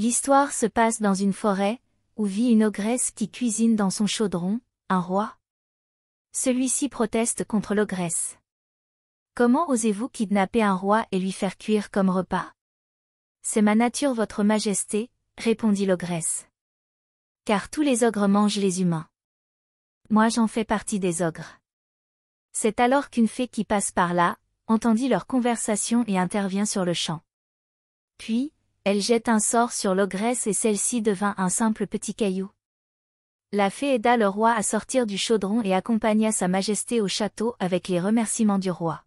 L'histoire se passe dans une forêt, où vit une ogresse qui cuisine dans son chaudron, un roi. Celui-ci proteste contre l'ogresse. Comment osez-vous kidnapper un roi et lui faire cuire comme repas C'est ma nature, votre majesté, répondit l'ogresse. Car tous les ogres mangent les humains. Moi j'en fais partie des ogres. C'est alors qu'une fée qui passe par là, entendit leur conversation et intervient sur le champ. Puis, elle jette un sort sur l'ogresse et celle-ci devint un simple petit caillou. La fée aida le roi à sortir du chaudron et accompagna sa majesté au château avec les remerciements du roi.